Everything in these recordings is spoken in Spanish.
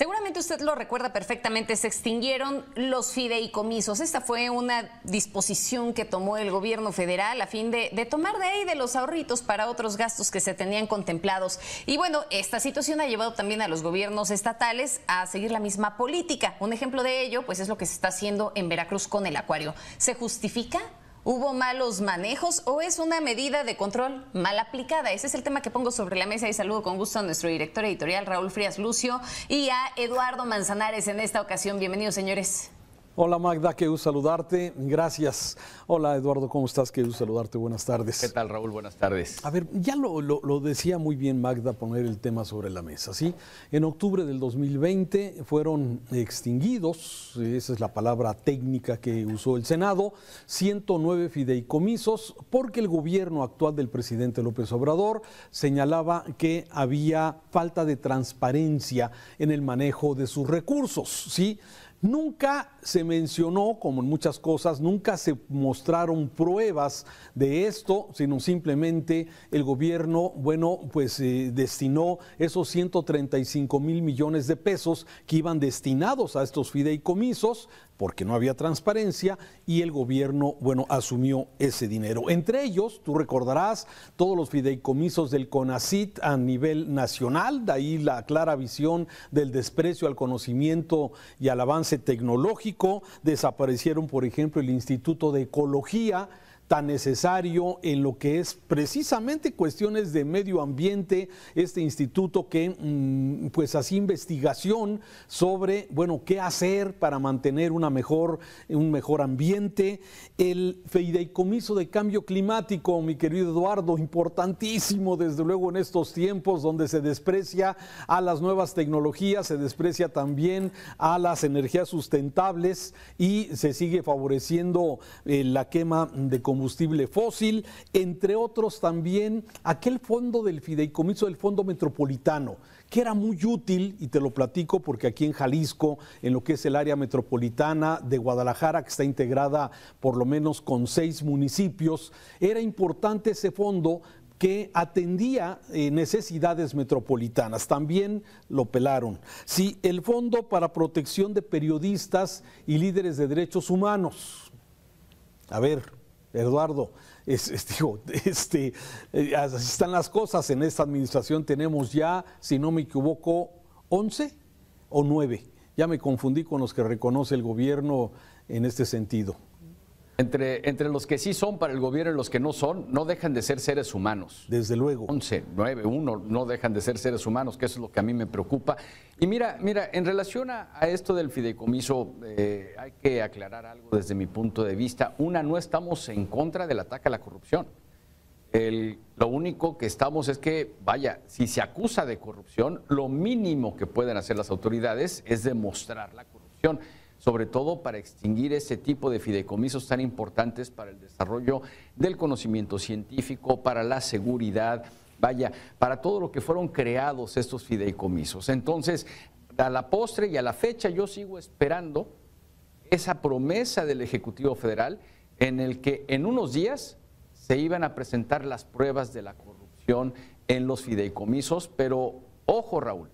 Seguramente usted lo recuerda perfectamente, se extinguieron los fideicomisos. Esta fue una disposición que tomó el gobierno federal a fin de, tomar de ahí de los ahorritos para otros gastos que se tenían contemplados. Y bueno, esta situación ha llevado también a los gobiernos estatales a seguir la misma política. Un ejemplo de ello, pues es lo que se está haciendo en Veracruz con el acuario. ¿Se justifica? ¿Hubo malos manejos o es una medida de control mal aplicada? Ese es el tema que pongo sobre la mesa y saludo con gusto a nuestro director editorial Raúl Frías Lucio y a Eduardo Manzanares en esta ocasión. Bienvenidos, señores. Hola Magda, qué gusto saludarte. Gracias. Hola Eduardo, ¿cómo estás? Qué gusto saludarte. Buenas tardes. ¿Qué tal Raúl? Buenas tardes. A ver, ya lo, decía muy bien Magda poner el tema sobre la mesa, ¿sí? En octubre del 2020 fueron extinguidos, esa es la palabra técnica que usó el Senado, 109 fideicomisos porque el gobierno actual del presidente López Obrador señalaba que había falta de transparencia en el manejo de sus recursos, ¿sí? Nunca se mencionó, como en muchas cosas, nunca se mostraron pruebas de esto, sino simplemente el gobierno, bueno, pues eh, destinó esos 135 mil millones de pesos que iban destinados a estos fideicomisos, porque no había transparencia y el gobierno, bueno, asumió ese dinero. Entre ellos, tú recordarás todos los fideicomisos del CONACIT a nivel nacional, de ahí la clara visión del desprecio al conocimiento y al avance tecnológico. Desaparecieron, por ejemplo, el Instituto de Ecología tan necesario en lo que es precisamente cuestiones de medio ambiente, este instituto que mm, pues hace investigación sobre, bueno, qué hacer para mantener una mejor, un mejor ambiente, el fideicomiso de cambio climático, mi querido Eduardo, importantísimo desde luego en estos tiempos donde se desprecia a las nuevas tecnologías, se desprecia también a las energías sustentables y se sigue favoreciendo eh, la quema de combustible combustible fósil, entre otros también aquel fondo del fideicomiso del Fondo Metropolitano, que era muy útil, y te lo platico porque aquí en Jalisco, en lo que es el área metropolitana de Guadalajara, que está integrada por lo menos con seis municipios, era importante ese fondo que atendía eh, necesidades metropolitanas. También lo pelaron. Sí, el Fondo para Protección de Periodistas y Líderes de Derechos Humanos. A ver, Eduardo, este, eh, así están las cosas. En esta administración tenemos ya, si no me equivoco, 11 o 9. Ya me confundí con los que reconoce el gobierno en este sentido. Entre, los que sí son para el gobierno y los que no son, no dejan de ser seres humanos. Desde luego. 11, 9, 1 no dejan de ser seres humanos, que eso es lo que a mí me preocupa. Y mira, mira, en relación a, esto del fideicomiso, eh, hay que aclarar algo desde mi punto de vista. Una, no estamos en contra del ataque a la corrupción. lo único que estamos es que, vaya, si se acusa de corrupción, lo mínimo que pueden hacer las autoridades es demostrar la corrupción sobre todo para extinguir ese tipo de fideicomisos tan importantes para el desarrollo del conocimiento científico, para la seguridad, vaya, para todo lo que fueron creados estos fideicomisos. Entonces, a la postre y a la fecha yo sigo esperando esa promesa del Ejecutivo Federal en el que en unos días se iban a presentar las pruebas de la corrupción en los fideicomisos, pero ojo Raúl,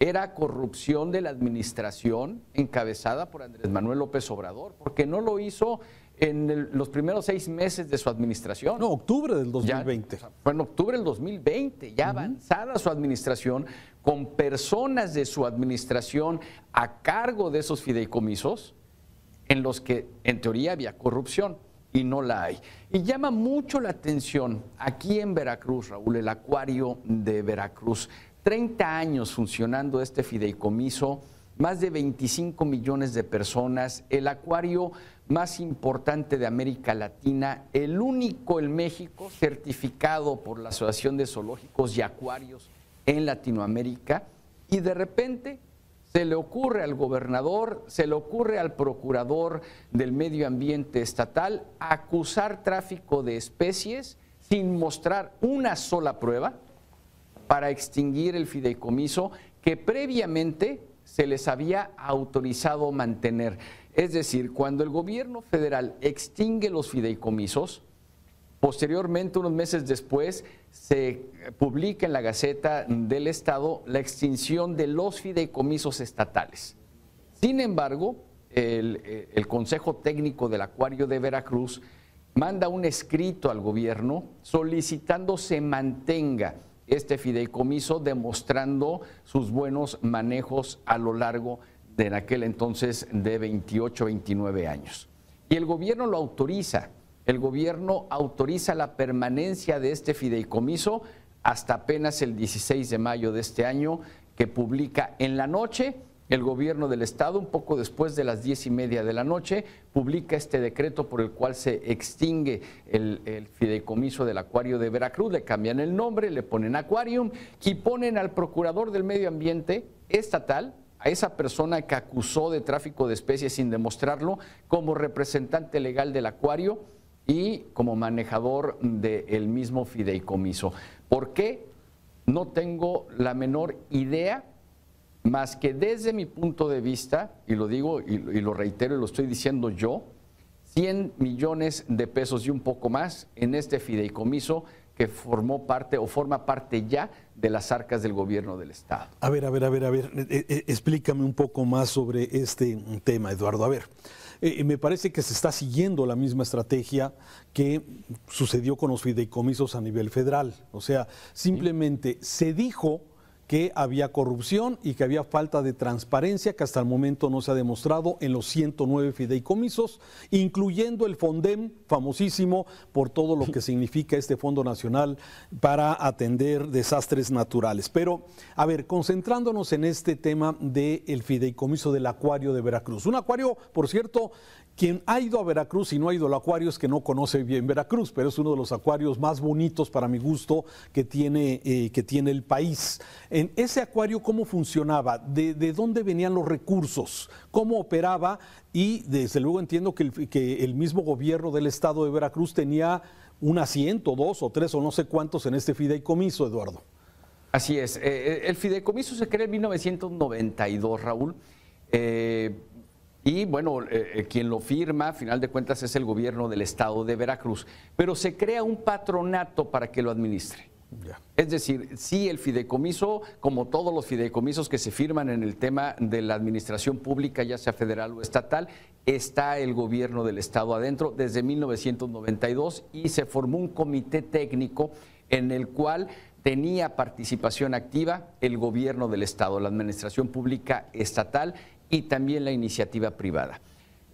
era corrupción de la administración encabezada por Andrés Manuel López Obrador, porque no lo hizo en los primeros seis meses de su administración. No, octubre del 2020. fue en octubre del 2020, ya avanzada su administración, con personas de su administración a cargo de esos fideicomisos, en los que en teoría había corrupción y no la hay. Y llama mucho la atención aquí en Veracruz, Raúl, el acuario de Veracruz, 30 años funcionando este fideicomiso, más de 25 millones de personas, el acuario más importante de América Latina, el único en México certificado por la Asociación de Zoológicos y Acuarios en Latinoamérica, y de repente se le ocurre al gobernador, se le ocurre al procurador del medio ambiente estatal acusar tráfico de especies sin mostrar una sola prueba para extinguir el fideicomiso que previamente se les había autorizado mantener. Es decir, cuando el gobierno federal extingue los fideicomisos, posteriormente, unos meses después, se publica en la Gaceta del Estado la extinción de los fideicomisos estatales. Sin embargo, el, Consejo Técnico del Acuario de Veracruz manda un escrito al gobierno solicitando se mantenga este fideicomiso, demostrando sus buenos manejos a lo largo de aquel entonces de 28, 29 años. Y el gobierno lo autoriza, el gobierno autoriza la permanencia de este fideicomiso hasta apenas el 16 de mayo de este año, que publica en la noche el gobierno del estado, un poco después de las diez y media de la noche, publica este decreto por el cual se extingue el, fideicomiso del acuario de Veracruz, le cambian el nombre, le ponen acuarium y ponen al procurador del medio ambiente estatal, a esa persona que acusó de tráfico de especies sin demostrarlo, como representante legal del acuario y como manejador del mismo fideicomiso. ¿Por qué? No tengo la menor idea más que desde mi punto de vista, y lo digo y, lo reitero y lo estoy diciendo yo, 100 millones de pesos y un poco más en este fideicomiso que formó parte o forma parte ya de las arcas del gobierno del Estado. A ver, a ver, a ver, a ver, eh, eh, eh, explícame un poco más sobre este tema, Eduardo. A ver, me parece que se está siguiendo la misma estrategia que sucedió con los fideicomisos a nivel federal. O sea, simplemente se dijo que había corrupción y que había falta de transparencia que hasta el momento no se ha demostrado en los 109 fideicomisos, incluyendo el FONDEM, famosísimo por todo lo que significa este Fondo Nacional para atender desastres naturales. Pero, a ver, concentrándonos en este tema del fideicomiso del Acuario de Veracruz. Un acuario, por cierto, quien ha ido a Veracruz y no ha ido al acuario es que no conoce bien Veracruz, pero es uno de los acuarios más bonitos para mi gusto que tiene, eh, que tiene el país. En ese acuario, ¿cómo funcionaba? ¿De, dónde venían los recursos? ¿Cómo operaba? Y desde luego entiendo que el, mismo gobierno del estado de Veracruz tenía un asiento, dos o tres o no sé cuántos en este fideicomiso, Eduardo. Así es. Eh, eh, el fideicomiso se creó en 1992, Raúl. Y bueno, eh, eh, quien lo firma, a final de cuentas, es el gobierno del estado de Veracruz. Pero se crea un patronato para que lo administre. Es decir, sí, el fideicomiso, como todos los fideicomisos que se firman en el tema de la administración pública, ya sea federal o estatal, está el gobierno del Estado adentro desde 1992 y se formó un comité técnico en el cual tenía participación activa el gobierno del Estado, la administración pública estatal y también la iniciativa privada.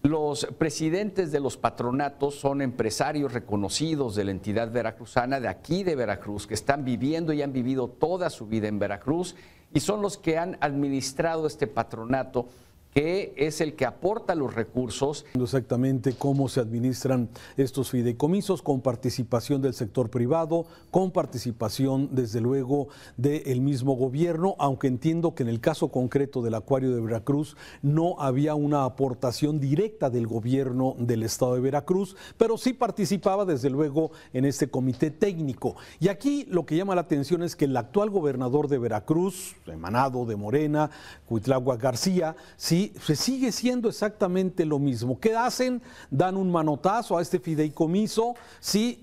Los presidentes de los patronatos son empresarios reconocidos de la entidad veracruzana de aquí de Veracruz, que están viviendo y han vivido toda su vida en Veracruz y son los que han administrado este patronato que es el que aporta los recursos. Exactamente cómo se administran estos fideicomisos con participación del sector privado, con participación desde luego del mismo gobierno, aunque entiendo que en el caso concreto del acuario de Veracruz no había una aportación directa del gobierno del estado de Veracruz, pero sí participaba desde luego en este comité técnico. Y aquí lo que llama la atención es que el actual gobernador de Veracruz, emanado de Morena, Cuitlagua García, sí se sigue siendo exactamente lo mismo. ¿Qué hacen? Dan un manotazo a este fideicomiso si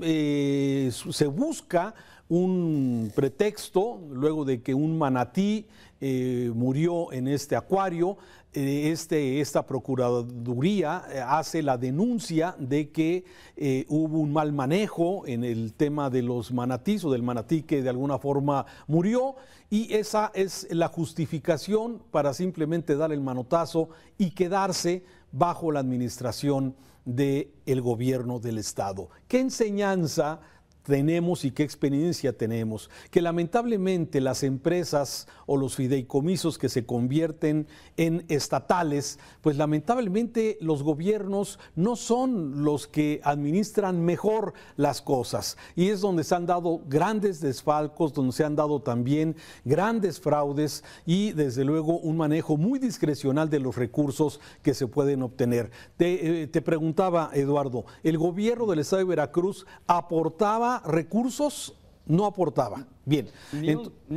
eh, se, busca un pretexto, luego de que un manatí eh, murió en este acuario, eh, este, esta Procuraduría eh, hace la denuncia de que eh, hubo un mal manejo en el tema de los manatís o del manatí que de alguna forma murió y esa es la justificación para simplemente dar el manotazo y quedarse bajo la administración del el gobierno del Estado. ¿Qué enseñanza tenemos y qué experiencia tenemos, que lamentablemente las empresas o los fideicomisos que se convierten en estatales, pues lamentablemente los gobiernos no son los que administran mejor las cosas. Y es donde se han dado grandes desfalcos, donde se han dado también grandes fraudes y desde luego un manejo muy discrecional de los recursos que se pueden obtener. Te, eh, preguntaba, Eduardo, ¿el gobierno del Estado de Veracruz aportaba recursos, no aportaba. Bien. Ni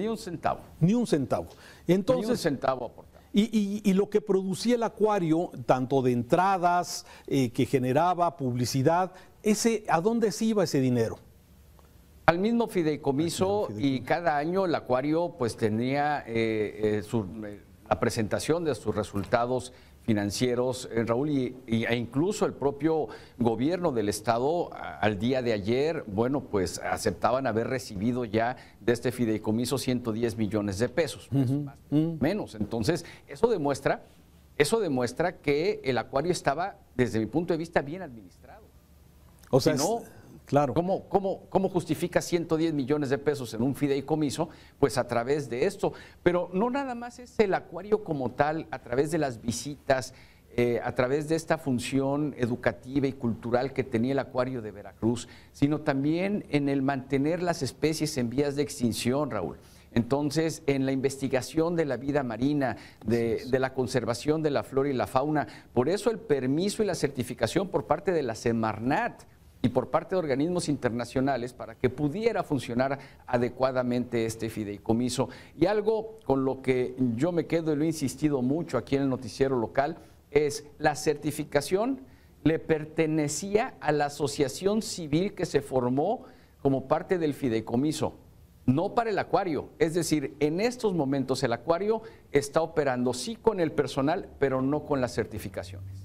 un, centavo. Ni un centavo. Entonces, ni un centavo aportaba. Y, lo que producía el acuario, tanto de entradas, eh, que generaba publicidad, ese, ¿a dónde se iba ese dinero? Al mismo fideicomiso, y cada año el acuario pues tenía eh, eh, su, la presentación de sus resultados financieros, eh, Raúl, y, e incluso el propio gobierno del Estado al día de ayer, bueno, pues aceptaban haber recibido ya de este fideicomiso 110 millones de pesos, pues, menos. Entonces, eso demuestra, eso demuestra que el acuario estaba, desde mi punto de vista, bien administrado. O sea, Claro. ¿Cómo, justifica 110 millones de pesos en un fideicomiso? Pues a través de esto. Pero no nada más es el acuario como tal, a través de las visitas, eh, a través de esta función educativa y cultural que tenía el acuario de Veracruz, sino también en el mantener las especies en vías de extinción, Raúl. Entonces, en la investigación de la vida marina, de, de, la conservación de la flora y la fauna, por eso el permiso y la certificación por parte de la Semarnat y por parte de organismos internacionales para que pudiera funcionar adecuadamente este fideicomiso. Y algo con lo que yo me quedo y lo he insistido mucho aquí en el noticiero local es la certificación le pertenecía a la asociación civil que se formó como parte del fideicomiso, no para el acuario. Es decir, en estos momentos el acuario está operando sí con el personal, pero no con las certificaciones.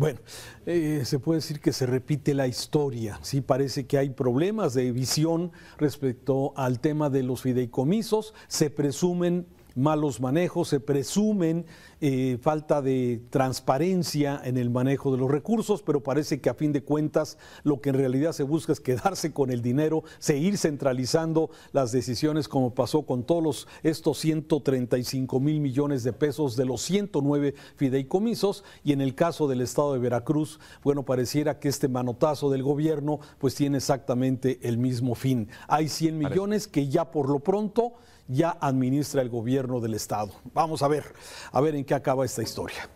Bueno, eh, se puede decir que se repite la historia, sí parece que hay problemas de visión respecto al tema de los fideicomisos, se presumen malos manejos, se presumen eh, falta de transparencia en el manejo de los recursos, pero parece que a fin de cuentas lo que en realidad se busca es quedarse con el dinero, seguir centralizando las decisiones como pasó con todos estos 135 mil millones de pesos de los 109 fideicomisos y en el caso del estado de Veracruz, bueno, pareciera que este manotazo del gobierno pues tiene exactamente el mismo fin. Hay 100 millones que ya por lo pronto ya administra el gobierno del Estado. Vamos a ver, a ver en qué acaba esta historia.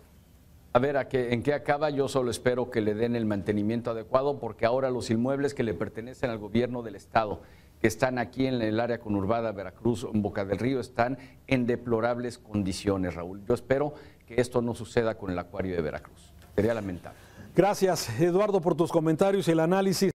A ver, ¿a qué, ¿en qué acaba? Yo solo espero que le den el mantenimiento adecuado porque ahora los inmuebles que le pertenecen al gobierno del Estado, que están aquí en el área conurbada Veracruz, en Boca del Río, están en deplorables condiciones, Raúl. Yo espero que esto no suceda con el acuario de Veracruz. Sería lamentable. Gracias, Eduardo, por tus comentarios y el análisis.